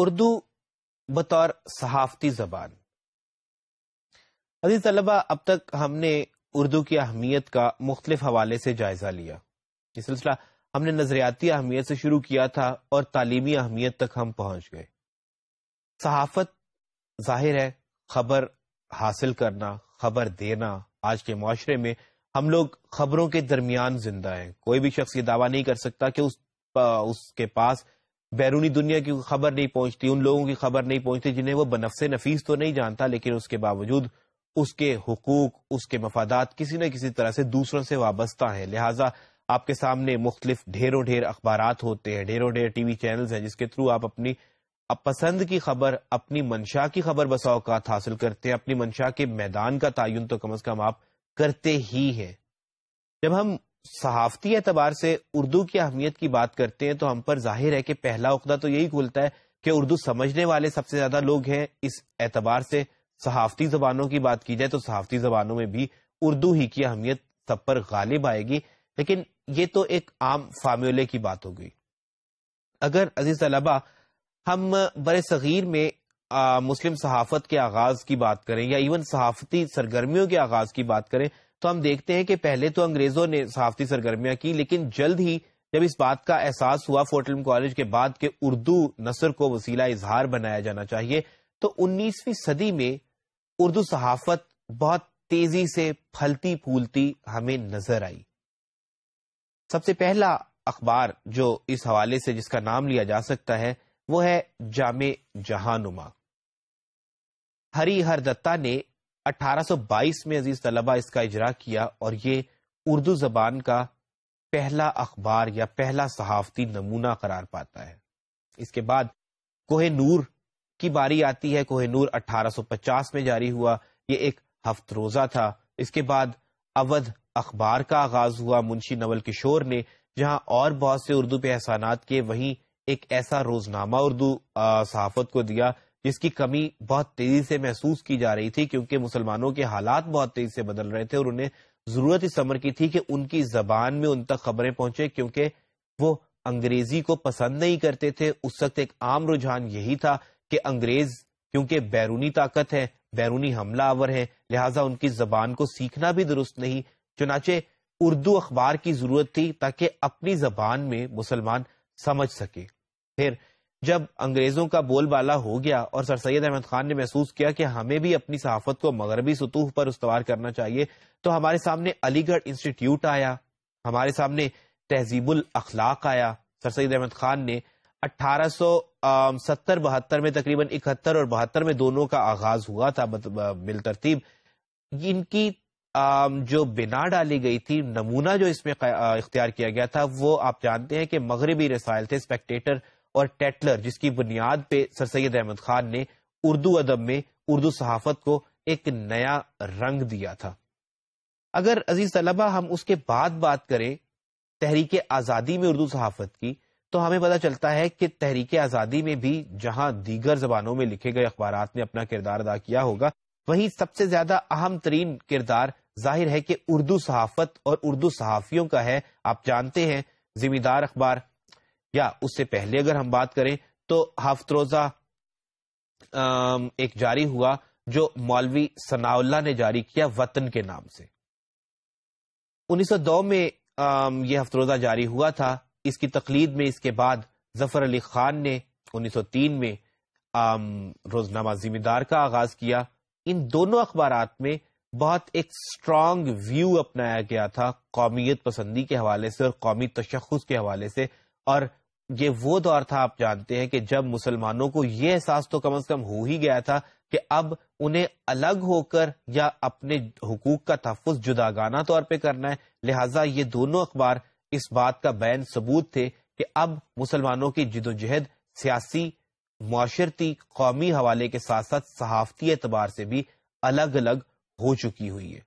उर्दू बतौर सहाफ़ती ज़बान अजीज तलबा अब तक हमने उर्दू की अहमियत का मुख्तलिफ हवाले से जायज़ा लिया ये सिलसिला हमने नज़रियाती अहमियत से शुरू किया था और तालीमी अहमियत तक हम पहुंच गए सहाफ़त जाहिर है खबर हासिल करना खबर देना आज के माशरे में हम लोग खबरों के दरमियान जिंदा हैं कोई भी शख्स ये दावा नहीं कर सकता कि उस उसके पास बैरूनी दुनिया की खबर नहीं पहुंचती उन लोगों की खबर नहीं पहुंचती जिन्हें वो बनफसे नफीस तो नहीं जानता लेकिन उसके बावजूद उसके हकूक उसके मफादात किसी न किसी तरह से दूसरों से वाबस्ता है लिहाजा आपके सामने मुख्तलिफ ढेरों ढेर अखबार होते हैं ढेरों ढेर टीवी चैनल है जिसके थ्रू आप अपनी पसंद की खबर अपनी मंशा की खबर बसा औकात हासिल करते हैं अपनी मंशा के मैदान का तयन तो कम अज कम आप करते ही हैं जब हम सहाफ़ती एतबार से उर्दू की अहमियत की बात करते हैं तो हम पर जाहिर है कि पहला उहदा तो यही खुलता है कि उर्दू समझने वाले सबसे ज़्यादा लोग हैं इस एतबार से सहाफ़ती ज़बानों की बात की जाए तो सहाफ़ती ज़बानों में भी उर्दू ही की अहमियत सब पर गालिब आएगी लेकिन ये तो एक आम फार्मूले की बात हो गई अगर अजीज तलबा हम बर सग़ीर में आ, मुस्लिम सहाफ़त के आगाज़ की बात करें या इवन सहाफ़ती सरगर्मियों के आगाज़ की बात करें तो हम देखते हैं कि पहले तो अंग्रेजों ने सहाफती सरगर्मियां की लेकिन जल्द ही जब इस बात का एहसास हुआ फोर्टलम कॉलेज के बाद के उर्दू नसर को वसीला इजहार बनाया जाना चाहिए तो उन्नीसवीं सदी में उर्दू सहाफत बहुत तेजी से फलती फूलती हमें नजर आई सबसे पहला अखबार जो इस हवाले से जिसका नाम लिया जा सकता है वो है जाम जहानुमा हरी हर दत्ता ने 1822 में अजीज तलबा इसका इजरा किया और ये उर्दू जबान का पहला अखबार या पहला सहाफती नमूना करार पाता है इसके बाद कोहे नूर की बारी आती है कोहे नूर 1850 में जारी हुआ ये एक हफ्त रोजा था इसके बाद अवध अखबार का आगाज हुआ मुंशी नवल किशोर ने जहां और बहुत से उर्दू पे एहसानात किए वहीं एक ऐसा रोजनामा उर्दू सहाफत को दिया जिसकी कमी बहुत तेजी से महसूस की जा रही थी क्योंकि मुसलमानों के हालात बहुत तेजी से बदल रहे थे और उन्हें जरूरत इस समर की थी कि उनकी जबान में उन तक खबरें पहुंचे क्योंकि वो अंग्रेजी को पसंद नहीं करते थे उस वक्त एक आम रुझान यही था कि अंग्रेज क्योंकि बैरूनी ताकत है बैरूनी हमला आवर है लिहाजा उनकी जबान को सीखना भी दुरुस्त नहीं चुनाचे उर्दू अखबार की जरूरत थी ताकि अपनी जबान में मुसलमान समझ सके फिर जब अंग्रेजों का बोलबाला हो गया और सर सैद अहमद खान ने महसूस किया कि हमें भी अपनी सहाफत को मगरबी सतूह पर उसवार करना चाहिए तो हमारे सामने अलीगढ़ इंस्टीट्यूट आया हमारे सामने तहजीबुल अखलाक आया सर सैद अहमद खान ने अट्ठारह सो सत्तर बहत्तर में तकरीबन इकहत्तर और बहत्तर में दोनों का आगाज हुआ था तरतीब इनकी जो बिना डाली गई थी नमूना जो इसमें इख्तियार किया गया था वो आप जानते हैं कि मगरबी रसायल थे स्पेक्टेटर और टेटलर जिसकी बुनियाद पे सर सैद अहमद खान ने उर्दू अदब में उर्दू सहाफत को एक नया रंग दिया था अगर अजीज तलबा हम उसके बाद बात करें तहरीक आज़ादी में उर्दू सहाफत की तो हमें पता चलता है कि तहरीक आज़ादी में भी जहां दीगर जबानों में लिखे गए अखबार ने अपना किरदार अदा किया होगा वहीं सबसे ज्यादा अहम तरीन किरदार जाहिर है कि उर्दू सहाफत और उर्दू सहाफियों का है आप जानते हैं जिम्मेदार अखबार या उससे पहले अगर हम बात करें तो हाफतरोजा एक जारी हुआ जो मौलवी सनाउल्ला ने जारी किया वतन के नाम से 1902 में यह हफ्तरोजा जारी हुआ था इसकी तकलीद में इसके बाद जफर अली खान ने 1903 में रोजनामा जिम्मेदार का आगाज किया इन दोनों अखबार में बहुत एक स्ट्रांग व्यू अपनाया गया था कौमियत पसंदी के हवाले से और कौमी तशखस के हवाले से और ये वो दौर था आप जानते हैं कि जब मुसलमानों को ये एहसास तो कम से कम हो ही गया था कि अब उन्हें अलग होकर या अपने हकूक का तहफ़ जुदागाना तौर पर करना है लिहाजा ये दोनों अखबार इस बात का बैन सबूत थे कि अब मुसलमानों की जिदोजहद सियासी माशरती कौमी हवाले के साथ साथ सहाफती एतबार से भी अलग अलग हो चुकी हुई है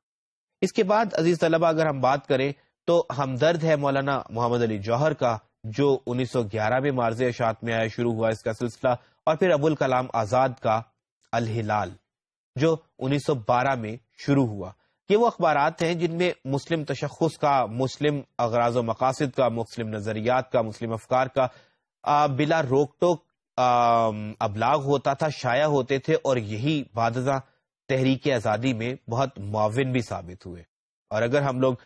इसके बाद अजीज तलबा अगर हम बात करें तो हमदर्द है मौलाना मोहम्मद अली जौहर का जो 1911 में मार्ज अशात में आया शुरू हुआ इसका सिलसिला और फिर अबुल कलाम आज़ाद का अल हिलाल जो उन्नीस सौ बारह में शुरू हुआ ये वो अखबार हैं जिनमें मुस्लिम तशखस का मुस्लिम अगराज मकासद का मुस्लिम नज़रियात का मुस्लिम अफकार का आ, बिला रोक टोक अबलाग होता था शाया होते थे और यही बाद तहरीक आज़ादी में बहुत मुआवन भी साबित हुए और अगर हम लोग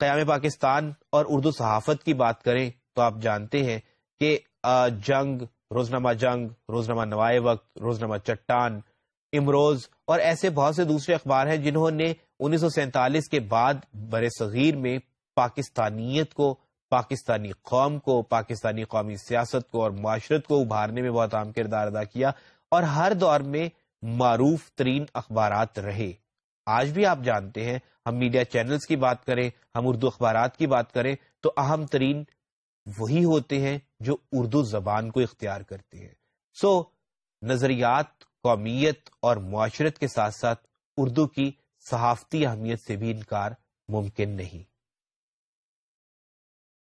क्याम पाकिस्तान और उर्दू सहाफ़त की बात करें तो आप जानते हैं कि जंग रोजनामा जंग रोजनामा नवाए वक्त रोजनामा चट्टान इमरोज और ऐसे बहुत से दूसरे अखबार हैं जिन्होंने उन्नीस के बाद बर सगीर में पाकिस्तानियत को पाकिस्तानी कौम को पाकिस्तानी कौमी सियासत को और माशरत को उभारने में बहुत आम किरदार अदा किया और हर दौर में मरूफ तरीन अखबार रहे आज भी आप जानते हैं हम मीडिया चैनल्स की बात करें हम उर्दू अखबार की बात करें तो अहम तरीन वही होते हैं जो उर्दू जबान को इख्तियार करते हैं सो नजरियात कौमियत और माशरत के साथ साथ उर्दू की सहाफती अहमियत से भी इनकार मुमकिन नहीं